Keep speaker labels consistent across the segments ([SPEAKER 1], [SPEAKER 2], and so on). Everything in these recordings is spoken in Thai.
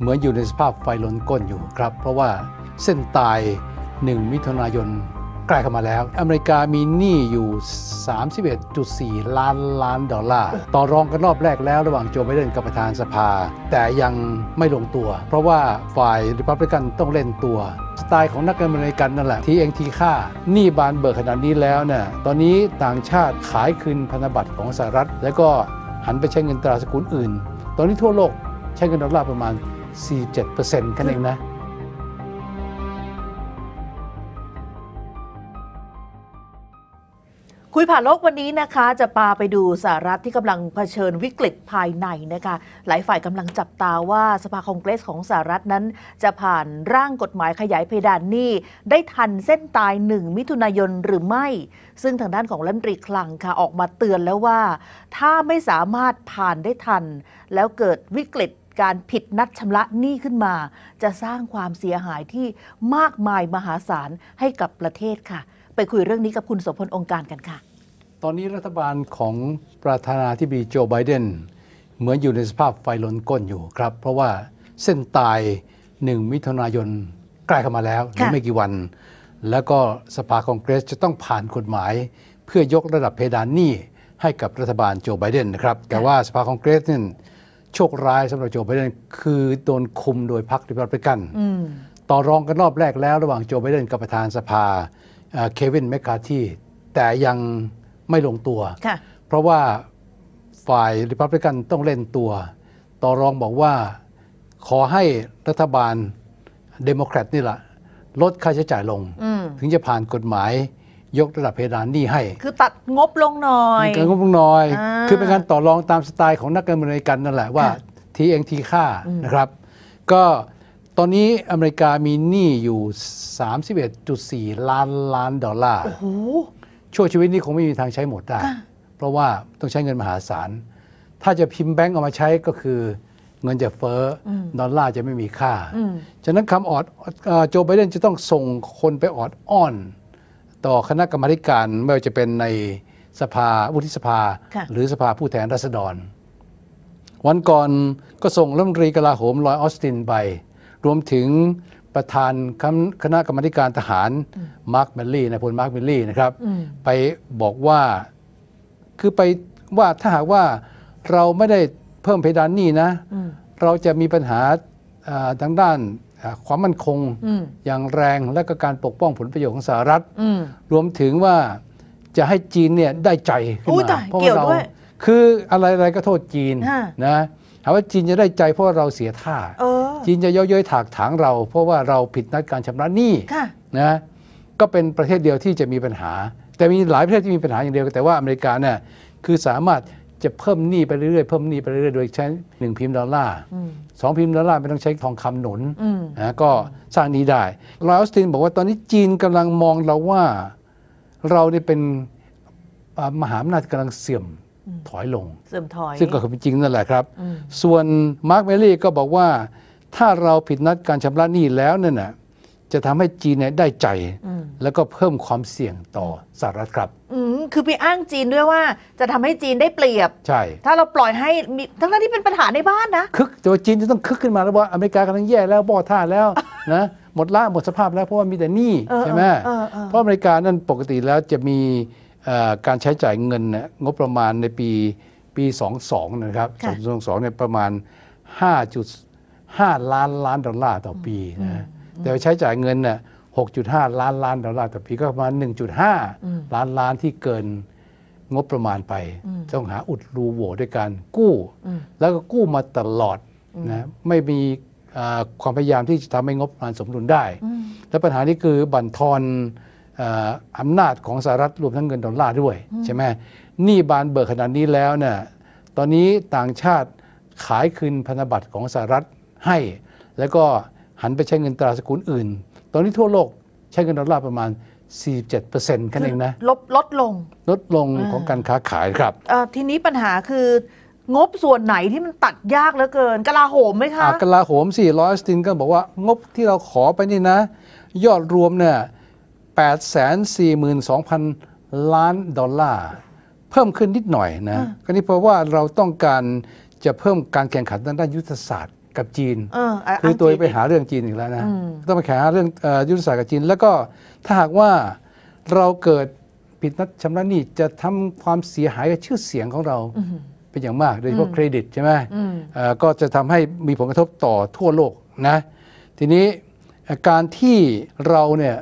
[SPEAKER 1] เหมือนอยู่ในสภาพไฟลนก้นอยู่ครับ เพราะว่าเส้นตาย 1 มิถุนายนใกล้เข้ามาแล้ว อเมริกามีหนี้อยู่ 31.4 ล้านล้านดอลลาร์ ต่อรองกันรอบแรกแล้วระหว่างโจไบเดนกับประธานสภา แต่ยังไม่ลงตัว เพราะว่าฝ่ายริพับลิกันต้องเล่นตัว สไตล์ของนักการเมืองริกันนั่นแหละทีเองทีค่าหนี้บานเบิกขนาดนี้แล้วเนี่ย ตอนนี้ต่างชาติขายคืนพันธบัตรของสหรัฐ แล้วก็หันไปใช้เงินตราสกุลอื่น ตอนนี้ทั่วโลกใช้เงินดอลลาร์ประมาณ47%กันเองนะ
[SPEAKER 2] คุยผ่านโลกวันนี้นะคะจะพาไปดูสหรัฐที่กำลังเผชิญวิกฤตภาย ในนะคะหลายฝ่ายกำลังจับตาว่าสภาคองเกรสของสหรัฐนั้น จะผ่านร่างกฎหมายขยายเพดานหนี้ได้ทันเส้นตายหนึ่งมิถุนายน หรือไม่ ซึ่งทางด้านของรัฐมนตรีคลังค่ะออกมาเตือนแล้วว่า ถ้าไม่สามารถผ่านได้ทันแล้วเกิดวิกฤตการผิดนัดชำระหนี้ขึ้นมา จะสร้างความเสียหายที่มากมายมหาศาลให้กับประเทศค่ะ ไปคุยเรื่องนี้กับคุณสมพลองค์การกันค่ะ
[SPEAKER 1] ตอนนี้รัฐบาลของประธานาธิบดีโจไบเดนเหมือนอยู่ในสภาพไฟลนก้นอยู่ครับ เพราะว่าเส้นตายหนึ่งมิถุนายน ใกล้เข้ามาแล้วหือไม่กี่วัน แล้วก็สภาคองเกรสจะต้องผ่านกฎหมาย เพื่อยกระดับเพดานหนี้ให้กับรัฐบาลโจไบเดนนะครับแต่ว่าสภาคองเกรสนี่โชคร้ายสำหรับโจไบเดนคือโดนคุมโดยพรรคริพับลิกันต่อรองกันรอบแรกแล้ว ระหว่างโจไบเดนกับประธานสภาเควินแมคคาที่ แต่ยังไม่ลงตัว เพราะว่าฝ่ายริพับลิกันต้องเล่นตัวต่อรองบอกว่าขอให้รัฐบาลเดโมแครตนี่แหละ ลดค่าใช้จ่ายลงถึงจะผ่านกฎหมายยกระดับเพดานหนี้ให้ ค
[SPEAKER 2] ือตัดงบลงหน่อยการงบ
[SPEAKER 1] ลงหน่อย คือเป็นการต่อรองตามสไตล์ของนักการเมืองอเมริกันนั่นแหละว่า ทีเองทีค่านะครับ ก็ตอนนี้อเมริกามีหนี้อยู่ 31.4 ล้านล้าน ดอลลาร์ช่วชีวิตนี้คงไม่มีทางใช้หมดได้ เพราะว่าต้องใช้เงินมหาศาล ถ้าจะพิมพ์แบงก์ออกมาใช้ก็คือเงินจะเฟ้อดอลลาร์จะไม่มีค่า ฉะนั้นคำออดโจไบเดนจะต้องส่งคนไปออดอ้อนต่อคณะกรรมการไม่ว่าจะเป็นในสภาวุฒิสภาหรือสภาผู้แทนราษฎร วันก่อนก็ส่งรัฐมนตรีกลาโหมลอยออสตินไป รวมถึงประธานคณะกรรมการทหารมาร์คเบลลี่นายพลมาร์คเบลลี่นะครับ ไปบอกว่าคือไปว่าถ้าหากว่าเราไม่ได้เพิ่มเพดานนี่นะ เราจะมีปัญหาทางด้านความมั่นคงอย่างแรงและก็การปกป้องผลประโยชน์ของสหรัฐรวมถึงว่าจะให้จีนเนี่ยได้ใจขึ้นมาเพราะเราคืออะไรอะไรก็โทษจีนนะหาว่าจีนจะได้ใจเพราะเราเสียท่าจีนจะย่อยย่อยถากถางเราเพราะว่าเราผิดนัดการชำระหนี้นะก็เป็นประเทศเดียวที่จะมีปัญหา แต่มีหลายประเทศที่มีปัญหาอย่างเดียวแต่ว่าอเมริกาเนี่ยคือสามารถจะเพิ่มหนี้ไปเรื่อย ๆ เพิ่มหนี้ไปเรื่อยๆโดยใช้หนึ่งพิมพ์ดอลลาร์สองพิมพ์ดอลลาร์ไม่ต้องใช้ทองคำหนุนนะก็สร้างนี้ได้รอยออสตินบอกว่าตอนนี้จีนกำลังมองเราว่า เราเนี่ยเป็นมหาอำนาจกำลังเสื่อมถอยลงเ
[SPEAKER 2] สื่อมถอยซึ่งก็คือ
[SPEAKER 1] จริงนั่นแหละครับ ส่วนมาร์กเมลลี่ก็บอกว่า ถ้าเราผิดนัดการชำระหนี้แล้วเนี่ยนะจะทำให้จีนเนี่ยได้ใจ แล้วก็เพิ่มความเสี่ยงต่อสหรัฐครับ
[SPEAKER 2] คือไปอ้างจีนด้วยว่าจะทำให้จีนได้เปรียบ ใช่ ถ้าเราปล่อยให้มีทั้งที่เป็นปัญหาในบ้านนะคึ
[SPEAKER 1] กตัวจีนจะต้องคึกขึ้นมาแล้วว่าอเมริกากำลังแย่แล้วบ่อท่าแล้วนะหมดละหมดสภาพแล้วเพราะว่ามีแต่หนี้ใช่ไหมเพราะอเมริกานั่นปกติแล้วจะมีการใช้จ่ายเงินงบประมาณในปีปี22นะครับ22เนี่ยประมาณ5.5 ล้านล้านดอลลาร์ต่อปีนะแต่ใช้จ่ายเงินน่ย6.5 ล้านล้านดอลลาร์ต่อปีก็ประมาณ 1.5 ล้านล้านที่เกินงบประมาณไปต้องหาอุดรูโหว่ด้วยการกู้ แล้วก็กู้มาตลอดนะไม่มีความพยายามที่จะทำให้งบประมาณสมดุลได้ และปัญหานี้คือบั่นทอนอำนาจของสหรัฐรวมทั้งเงินดอลลาร์ด้วยใช่ไหมนี่บานเบิกขนาดนี้แล้วเนี่ยตอนนี้ต่างชาติขายคืนพันธบัตรของสหรัฐให้ แล้วก็หันไปใช้เงินตราสกุลอื่นตอนนี้ทั่วโลก ใช้เงินดอลลาร์ประมาณ 47%นันเองนะ
[SPEAKER 2] ลดลดลง
[SPEAKER 1] ลดลงของการค้าขายครับ
[SPEAKER 2] ทีนี้ปัญหาคือ งบส่วนไหนที่มันตัดยากเหลือเกิน กลาโหมไหมคะก
[SPEAKER 1] ลาโหมสี่ร้อยสตินก็บอกว่างบที่เราขอไปนี่นะ ยอดรวมเนี่ย 8,42,000 ล้านดอลลาร์ เพิ่มขึ้นนิดหน่อยนะ ก็นี่เพราะว่าเราต้องการจะเพิ่มการแข่งขันด้านยุทธศาสตร์กับจีนคือตัวไปหาเรื่องจีนอีกแล้วนะต้องไปหาเรื่องยุทธศาสตร์กับจีนแล้วก็ถ้าหากว่าเราเกิดผิดนัดชำระหนี้จะทำความเสียหาย กับชื่อเสียงของเราเป็นอย่างมาก โดยเฉพาะเครดิต ใช่ไหมก็จะทำให้มีผลกระทบต่อทั่วโลกนะทีนี้การที่เราเนี่ย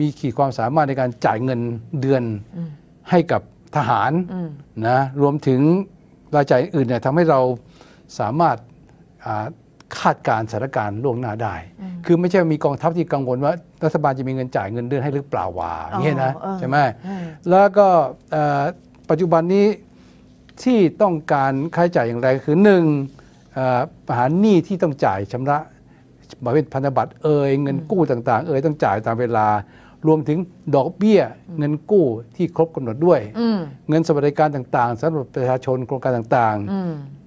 [SPEAKER 1] มีขีดความสามารถในการจ่ายเงินเดือนให้กับทหารนะรวมถึงรายจ่ายอื่นเนี่ยทำให้เราสามารถคาดการสถานการณ์ล่วงหน้าได้ คือไม่ใช่มีกองทัพที่กังวลว่ารัฐบาลจะมีเงินจ่ายเงินเดือนให้หรือเปล่าวะอย่างเี้ยนะใช่ไหมแล้วก็ปัจจุบันนี้ที่ต้องการค่าใช้จ่ายอย่างไร คือหนึ่งปัญหาหนี้ที่ต้องจ่ายชำระมาเป็นพันธบัตรเอ่ยเงินกู้ต่างๆเอ่ยต้องจ่ายตามเวลารวมถึงดอกเบี้ย เงินกู้ที่ครบกำหนดด้วยเงินสวัสดิการต่าง ๆสำหรับประชาชนโครงการต่าง ๆ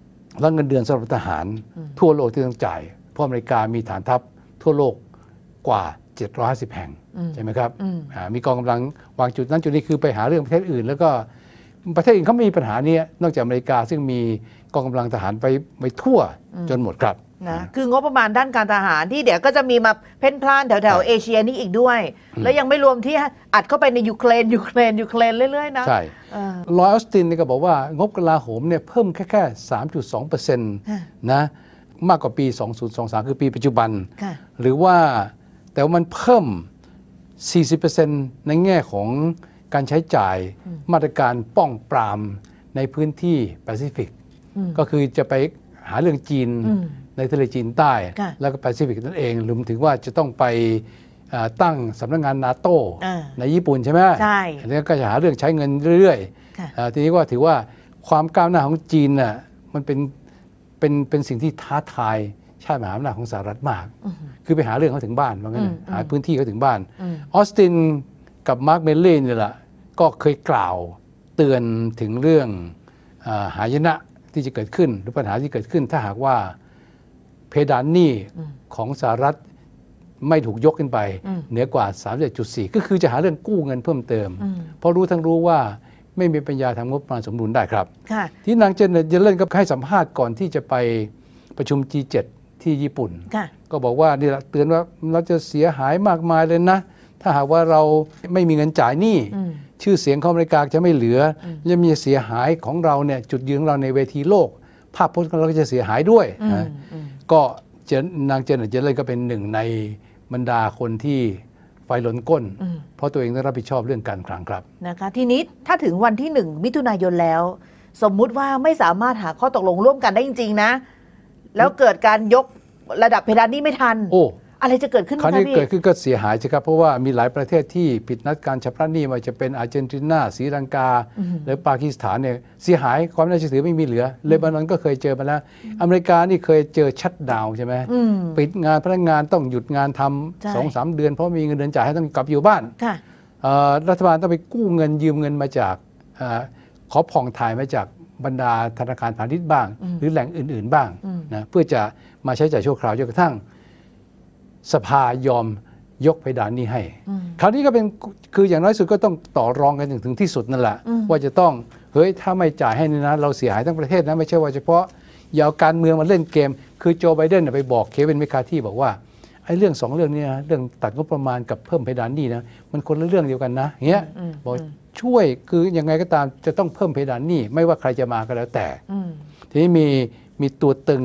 [SPEAKER 1] แลวเงินเดือนสำหรับทหาร ทั่วโลกที่ต้องจ่ายเพราะอเมริกามีฐานทัพทั่วโลกกว่า 750 แห่งใช่ไหมครับ มีกองกำลังวางจุดนั้นจุดนี้คือไปหาเรื่องประเทศอื่น แล้วก็ประเทศอื่นเขาไม่มีปัญหานี้นอกจากอเมริกาซึ่งมีกองกำลังทหารไปไปทั่วจนหมดครับ
[SPEAKER 2] นะคืองบประมาณด้านการทหาร ที่เดี๋ยวก็จะมีมาเพ่นพล่านแถวๆ เอเชียนี้อีกด้วย แล้วยังไม่รวมที่อัดเข้าไปในยูเครนยูเครนยูเครนเรื่อยๆนะ ใช่
[SPEAKER 1] ลอยออสตินนี่ก็บอกว่างบกลาโหมเนี่ยเพิ่มแค่แค่สามจุดสองเปอร์เซ็นต์นะมากกว่าปี 2023 คือปีปัจจุบัน หรือว่าแต่ว่ามันเพิ่ม 40%ในแง่ของการใช้จ่าย มาตรการป้องปรามในพื้นที่แปซิฟิก ก็คือจะไปหาเรื่องจีนในทะเลจีนใต้ แล้วก็แปซิฟิกนั่นเองรวมถึงว่าจะต้องไปตั้งสำนักงงานนาโต้ในญี่ปุ่นใช่ไหม ใช่อันนี้ก็จะหาเรื่องใช้เงินเรื่อยๆ ทีนี้ก็ถือว่าความก้าวหน้าของจีนน่ะมันเป็นเป็นเป็นสิ่งที่ท้าทายชาติมหาอำนาจของสหรัฐมาก คือไปหาเรื่องเขาถึงบ้านว่างั้นหาพื้นที่เขาถึงบ้าน ออสตินกับมาร์กเมลลี่นี่แหละก็เคยกล่าวเตือนถึงเรื่องหายนะที่จะเกิดขึ้น หรือปัญหาที่เกิดขึ้น ถ้าหากว่าเพดานหนี้ของสหรัฐไม่ถูกยกขึ้นไป เหนือกว่า37.4ก็คือจะหาเรื่องกู้เงินเพิ่มเติม เพราะรู้ทั้งรู้ว่าไม่มีปัญญาทำงบประมาณสมดุลได้ครับที่นางเจเนตเยเลนก็ให้สัมภาษณ์ก่อนที่จะไปประชุม G7 ที่ญี่ปุ่น ก็บอกว่านี่เตือนว่าเราจะเสียหายมากมายเลยนะ ถ้าหากว่าเราไม่มีเงินจ่ายหนี้ชื่อเสียงของอเมริกาจะไม่เหลือจะมีเสียหายของเราเนี่ยจุดยืนของเราในเวทีโลก ภาพพจน์ของเราก็จะเสียหายด้วยก็นางเจนเจเลยก็เป็นหนึ่งในบรรดาคนที่ไฟหลนก้น เพราะตัวเองได้รับผิดชอบเรื่องการคลังครับ
[SPEAKER 2] นะคะ ทีนี้ถ้าถึงวันที่หนึ่งมิถุนายนแล้ว สมมุติว่าไม่สามารถหาข้อตกลงร่วมกันได้จริงๆนะ แล้วเกิดการยกระดับเพดานนี่ไม่ทันโออะไรจะเกิดขึ้นคราวนี้เกิดขึ้
[SPEAKER 1] นก็เสียหายใช่ครับ เพราะว่ามีหลายประเทศที่ผิดนัดการชำระหนี้มาจะเป็นอาร์เจนตินาสีลังกา หรือปากีสถานเนี่ยเสียหายความน่าเชื่อถือไม่มีเหลือ เลบานอนก็เคยเจอมาแล้ว อเมริกานี่เคยเจอชัดดาวใช่ไหมปิดงานพนักงานต้องหยุดงานทำสองสามเดือนเพราะมีเงินเดือนจ่ายให้ต้องกลับอยู่บ้านรัฐบาลต้องไปกู้เงินยืมเงินมาจากขอผ่องถ่ายมาจากบรรดาธนาคารพาณิชย์บ้าง หรือแหล่งอื่นๆบ้างนะเพื่อจะมาใช้จ่ายชั่วคราวจนกระทั่งสภายอมยกเพดานนี้ให้ คราวนี้ก็เป็นคืออย่างน้อยสุดก็ต้องต่อรองกันถึงถึงที่สุดนั่นแหละ ว่าจะต้อง เฮ้ย ถ้าไม่จ่ายให้นี่นะเราเสียหายทั้งประเทศนะไม่ใช่ว่าเฉพาะอย่าการเมืองมาเล่นเกม คือโจไบเดนไปบอก เควินเมคาที่บอกว่าไอ้เรื่องสองเรื่องนี้นะเรื่องตัดงบประมาณกับเพิ่มเพดานนี่นะ มันคนละเรื่องเดียวกันนะเงี้ยบอกช่วยคือยังไงก็ตามจะต้องเพิ่มเพดานนี่ไม่ว่าใครจะมาก็แล้วแต่ทีนี้มีมีตัวตึง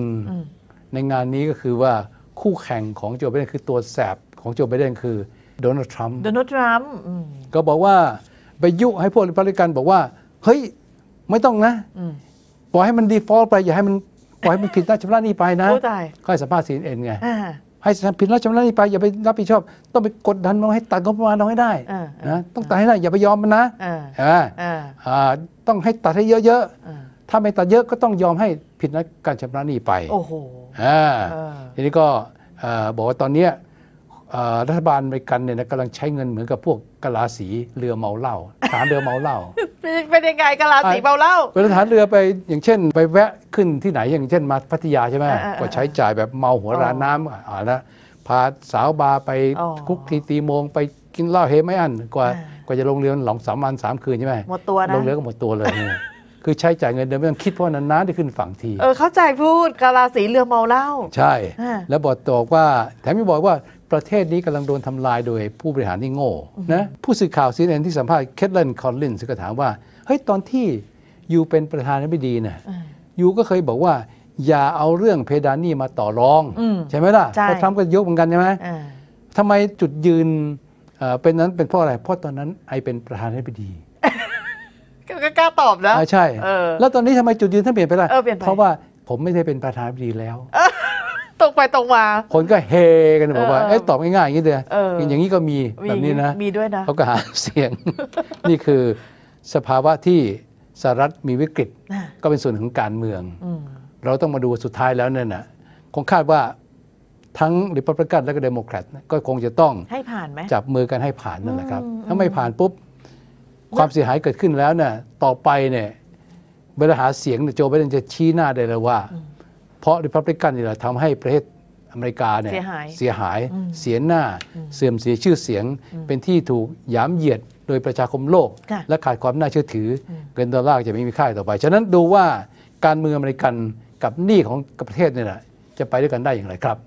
[SPEAKER 1] ในงานนี้ก็คือว่าคู่แข่งของโจไบเดนคือตัวแสบของโจไบเดนคือโดนัลด์ทรัมป์
[SPEAKER 2] โดนัลด์ทรัมป์
[SPEAKER 1] ก็บอกว่าไปยุให้พวกริพับลิกันบอกว่า เฮ้ยไม่ต้องนะปล่อยให้มันดีฟอลต์ไปอย่าให้มันปล่อยให้มันผิดนัดชำระหนี้ไปนะก็ให้สัมภาษณ์ซีเอ็นไงให้ผิดนัดชำระหนี้ไปอย่าไปรับผิดชอบ ต้องไปกดดันมันให้ตัดงบประมาณเราให้ได้นะต้องตัดให้ได้อย่าไปยอมมันนะใช่ไหมต้องให้ตัดให้เยอะๆถ้าไม่ตัดเยอะก็ต้องยอมให้ผิดนัดการชำระหนี้ไปโอ้โหอ่าทีนี้ก็บอกว่า ตอนนี้รัฐบาลอเมริกันเนี่ยกำลังใช้เงินเหมือนกับพวกกะลาสีเรือเมาเหล้าฐานเรือเมาเหล้า
[SPEAKER 2] เป็นยังไงกะลาสีเมาเหล้าเป็น
[SPEAKER 1] ฐานเรือไปอย่างเช่น ไปแวะขึ้นที่ไหนอย่างเช่นมาพัทยาใช่ไหมก็ใช้จ่ายแบบเมาหัวราน้ำอ่านะพาสาวบาไปคุกทีตีโมงไปกินเหล้าเฮไม่อันกว่ากว่าจะลงเรือหลงสามวันสามคืนใช่ไหมหมดตัวนะลงเรือก็หมดตัวเลยคือใช้จ่ายเงินเดือนไม่ต้องคิดเพราะนั้นน้ำได้ขึ้นฝั่งที เอ
[SPEAKER 2] อเข้าใจพูดกาลาสีเรือเมาเหล้า
[SPEAKER 1] ใช่แล้วบอกตอกว่า แถมยังบอกว่าประเทศนี้กำลังโดนทำลายโดยผู้บริหารที่โง่นะผู้สื่อข่าวซีเอ็นที่สัมภาษณ์เคทเลนคอลลินส์ก็ถามว่า เฮ้ย ตอนที่ยูเป็นประธานาธิบดีนีอ่ายูก็เคยบอกว่า อย่าเอาเรื่องเพดานนี่มาต่อรองใช่ไหมล่ะพอทรัมป์ก็ยกเหมือนกันใช่ไหมทำไมจุดยืนเเป็นนั้นเป็นเพราะอะไรเพราะตอนนั้นไอเป็นประธานาธิบดี
[SPEAKER 2] ก็กล้าตอบนะ ใช่ แล้วตอ
[SPEAKER 1] นนี้ทำไมจุดยืนท่านเปลี่ยนไปล่ะเออเปลี่ยนไปราะว่าผมไม่ได้เป็นประธานาธิบดีแล้ว
[SPEAKER 2] ตรงไปตรงมา
[SPEAKER 1] คนก็เฮ กันบอกว่าเอ้ตอบง่ายๆอย่างนี้เดียว อย่างนี้ก็มีแบบนี้นะมีด้วยนะ เขาก็หาเสียง นี่คือสภาวะที่สหรัฐมีวิกฤต ก็เป็นส่วนของการเมืองอเราต้องมาดูสุดท้ายแล้วเนี่ยนะ คงคาดว่าทั้งริพับลิกันและก็เดโมแครตก็คงจะต้อง ให้ผ่านไหมจับมือกันให้ผ่านนั่นแหละครับ ถ้าไม่ผ่านปุ๊บความเสียหายเกิดขึ้นแล้วเนี่ยต่อไปเนี่ยเวลาหาเสียงโจไบเดนจะชี้หน้าได้เลยว่าเพราะริพับลิกันนี่แหละทำให้ประเทศอเมริกาเนี่ยเสียหายเสียหายเสียหน้า เสื่อมเสียชื่อเสียง เป็นที่ถูกหยามเหยียดโดยประชาคมโลกและขาดความน่าเชื่อถือเงินดอลลาร์จะไม่มีค่าต่อไปฉะนั้นดูว่าการเมืองอเมริกันกับหนี้ของประเทศเนี่ยจะไปด้วยกันได้อย่างไรครับ